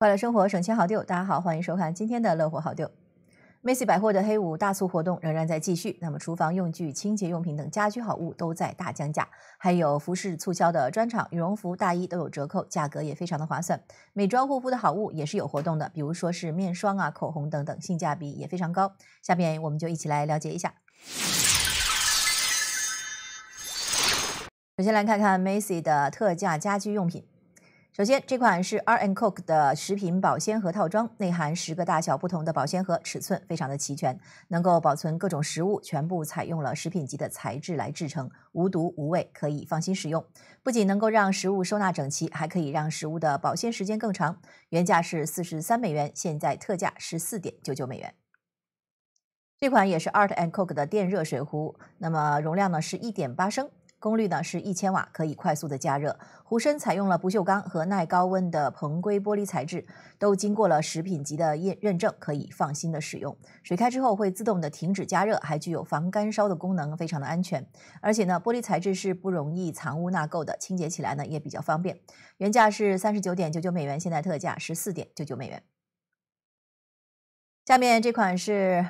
快乐生活，省钱好丢。大家好，欢迎收看今天的乐活好丢。Macy 百货的黑五大促活动仍然在继续，那么厨房用具、清洁用品等家居好物都在大降价，还有服饰促销的专场，羽绒服、大衣都有折扣，价格也非常的划算。美妆护肤的好物也是有活动的，比如说是面霜啊、口红等等，性价比也非常高。下面我们就一起来了解一下。首先来看看 Macy 的特价家居用品。首先，这款是 Art and Coke 的食品保鲜盒套装，内含十个大小不同的保鲜盒，尺寸非常的齐全，能够保存各种食物。全部采用了食品级的材质来制成，无毒无味，可以放心使用。不仅能够让食物收纳整齐，还可以让食物的保鲜时间更长。原价是四十三美元，现在特价十四点九九美元。这款也是 Art and Coke 的电热水壶，那么容量呢是一点八升。功率呢是一千瓦，可以快速的加热。壶身采用了不锈钢和耐高温的硼硅玻璃材质，都经过了食品级的验认证，可以放心的使用。水开之后会自动的停止加热，还具有防干烧的功能，非常的安全。而且呢，玻璃材质是不容易藏污纳垢的，清洁起来呢也比较方便。原价是三十九点九九美元，现在特价十四点九九美元。下面这款是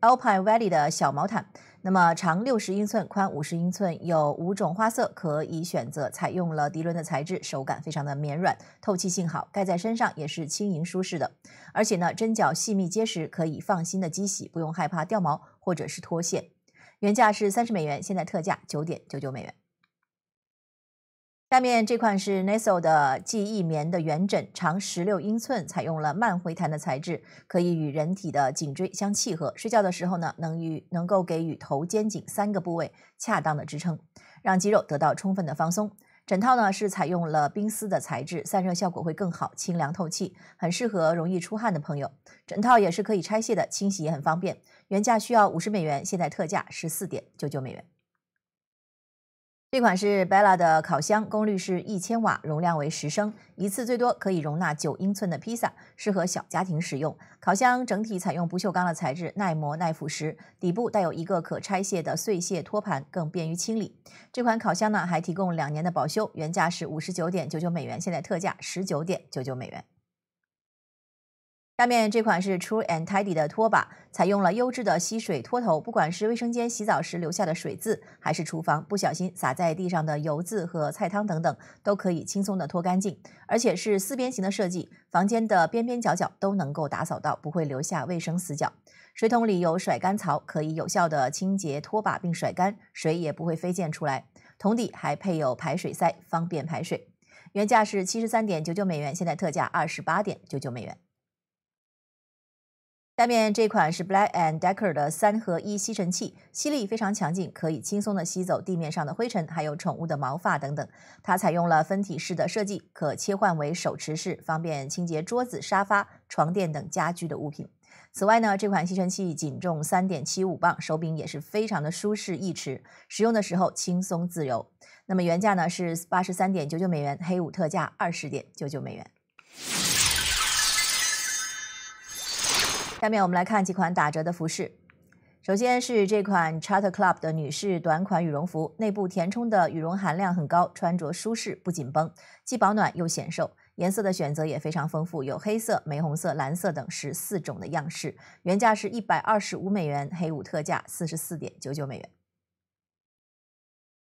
Alpine Valley 的小毛毯。那么长六十英寸，宽五十英寸，有五种花色可以选择，采用了涤纶的材质，手感非常的绵软，透气性好，盖在身上也是轻盈舒适的。而且呢，针脚细密结实，可以放心的机洗，不用害怕掉毛或者是脱线。原价是三十美元，现在特价九点九九美元。下面这款是 Neso 的记忆棉的圆枕，长十六英寸，采用了慢回弹的材质，可以与人体的颈椎相契合。睡觉的时候呢，能与能够给予头、肩、颈三个部位恰当的支撑，让肌肉得到充分的放松。枕套呢是采用了冰丝的材质，散热效果会更好，清凉透气，很适合容易出汗的朋友。枕套也是可以拆卸的，清洗也很方便。原价需要五十美元，现在特价十四点九九美元。这款是 Bella 的烤箱，功率是一千瓦，容量为十升，一次最多可以容纳九英寸的披萨，适合小家庭使用。烤箱整体采用不锈钢的材质，耐磨耐腐蚀，底部带有一个可拆卸的碎屑托盘，更便于清理。这款烤箱呢还提供两年的保修，原价是五十九点九九美元，现在特价十九点九九美元。下面这款是 True and Tidy 的拖把，采用了优质的吸水拖头，不管是卫生间洗澡时留下的水渍，还是厨房不小心洒在地上的油渍和菜汤等等，都可以轻松的拖干净。而且是四边形的设计，房间的边边角角都能够打扫到，不会留下卫生死角。水桶里有甩干槽，可以有效的清洁拖把并甩干，水也不会飞溅出来。桶底还配有排水塞，方便排水。原价是七十三点九九美元，现在特价二十八点九九美元。下面这款是 Black a n Decker d 的三合一吸尘器，吸力非常强劲，可以轻松的吸走地面上的灰尘，还有宠物的毛发等等。它采用了分体式的设计，可切换为手持式，方便清洁桌子、沙发、床垫等家居的物品。此外呢，这款吸尘器仅重3.75磅，手柄也是非常的舒适易持，使用的时候轻松自由。那么原价呢是83.99美元，黑五特价20.99美元。下面我们来看几款打折的服饰，首先是这款 Charter Club 的女士短款羽绒服，内部填充的羽绒含量很高，穿着舒适不紧绷，既保暖又显瘦。颜色的选择也非常丰富，有黑色、玫红色、蓝色等十四种的样式。原价是一百二十五美元，黑五特价四十四点九九美元。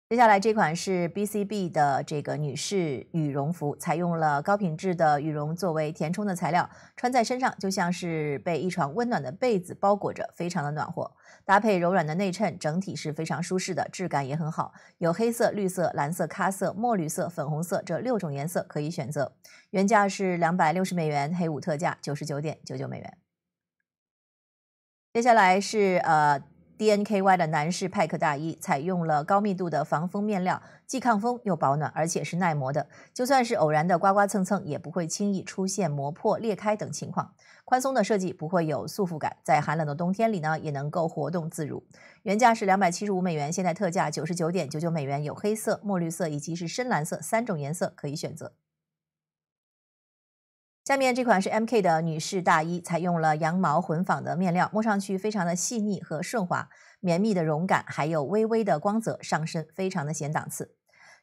接下来这款是 BCB 的这个女士羽绒服，采用了高品质的羽绒作为填充的材料，穿在身上就像是被一床温暖的被子包裹着，非常的暖和。搭配柔软的内衬，整体是非常舒适的，质感也很好。有黑色、绿色、蓝色、咖色、墨绿色、粉红色这六种颜色可以选择。原价是两百六十美元，黑五特价九十九点九九美元。接下来是呃。D N K Y 的男士派克大衣采用了高密度的防风面料，既抗风又保暖，而且是耐磨的。就算是偶然的刮刮蹭蹭，也不会轻易出现磨破、裂开等情况。宽松的设计不会有束缚感，在寒冷的冬天里呢，也能够活动自如。原价是两百七十五美元，现在特价九十九点九九美元，有黑色、墨绿色以及是深蓝色三种颜色可以选择。下面这款是 M K 的女士大衣，采用了羊毛混纺的面料，摸上去非常的细腻和顺滑，绵密的绒感，还有微微的光泽，上身非常的显档次。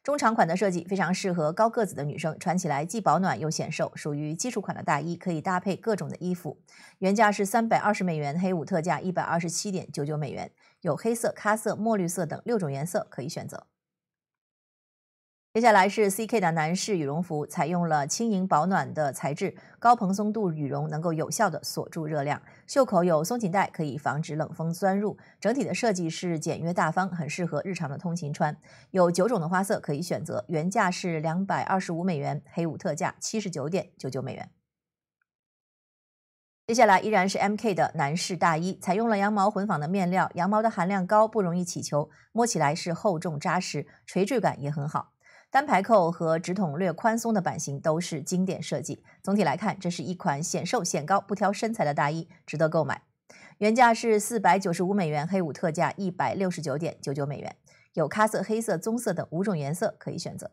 中长款的设计非常适合高个子的女生，穿起来既保暖又显瘦，属于基础款的大衣，可以搭配各种的衣服。原价是三百二十美元，黑五特价一百二十七点九九美元，有黑色、咖色、墨绿色等六种颜色可以选择。接下来是 CK 的男士羽绒服，采用了轻盈保暖的材质，高蓬松度羽绒能够有效的锁住热量，袖口有松紧带，可以防止冷风钻入。整体的设计是简约大方，很适合日常的通勤穿。有九种的花色可以选择，原价是两百二十五美元，黑五特价七十九点九九美元。接下来依然是 MK 的男士大衣，采用了羊毛混纺的面料，羊毛的含量高，不容易起球，摸起来是厚重扎实，垂坠感也很好。单排扣和直筒略宽松的版型都是经典设计。总体来看，这是一款显瘦显高、不挑身材的大衣，值得购买。原价是四百九十五美元，黑五特价一百六十九点九九美元，有咖色、黑色、棕色等五种颜色可以选择。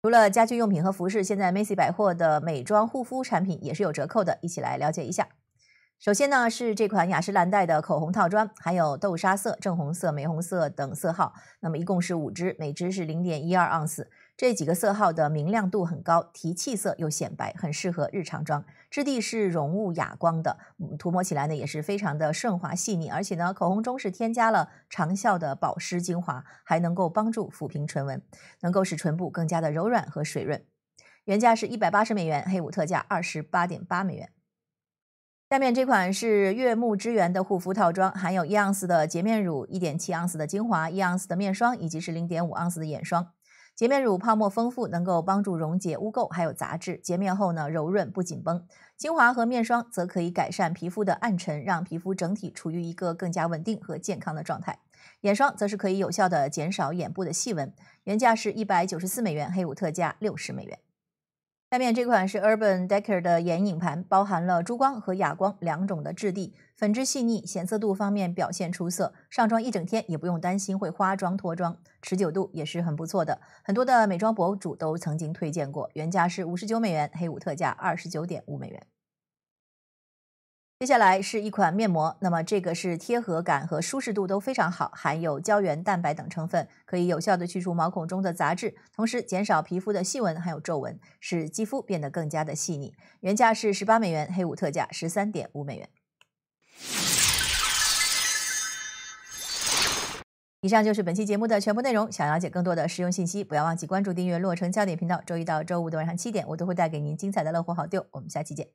除了家居用品和服饰，现在 Macy 百货的美妆护肤产品也是有折扣的，一起来了解一下。首先呢是这款雅诗兰黛的口红套装，含有豆沙色、正红色、玫红色等色号，那么一共是五支，每支是零点一二盎司。这几个色号的明亮度很高，提气色又显白，很适合日常妆。质地是绒雾哑光的，涂抹起来呢也是非常的顺滑细腻。而且呢，口红中是添加了长效的保湿精华，还能够帮助抚平唇纹，能够使唇部更加的柔软和水润。原价是一百八十美元，黑五特价二十八点八美元。下面这款是悦木之源的护肤套装，含有一盎司的洁面乳、一点七盎司的精华、一盎司的面霜，以及是零点五盎司的眼霜。洁面乳泡沫丰富，能够帮助溶解污垢还有杂质，洁面后呢柔润不紧绷。精华和面霜则可以改善皮肤的暗沉，让皮肤整体处于一个更加稳定和健康的状态。眼霜则是可以有效的减少眼部的细纹。原价是一百九十四美元，黑五特价六十美元。下面这款是 Urban d e c k e r 的眼影盘，包含了珠光和哑光两种的质地，粉质细腻，显色度方面表现出色，上妆一整天也不用担心会花妆脱妆，持久度也是很不错的。很多的美妆博主都曾经推荐过，原价是五十九美元，黑五特价二十九点五美元。接下来是一款面膜，那么这个是贴合感和舒适度都非常好，含有胶原蛋白等成分，可以有效的去除毛孔中的杂质，同时减少皮肤的细纹还有皱纹，使肌肤变得更加的细腻。原价是十八美元，黑五特价十三点五美元。以上就是本期节目的全部内容，想了解更多的实用信息，不要忘记关注订阅洛城焦点频道。周一到周五的晚上七点，我都会带给您精彩的乐活好丢。我们下期见。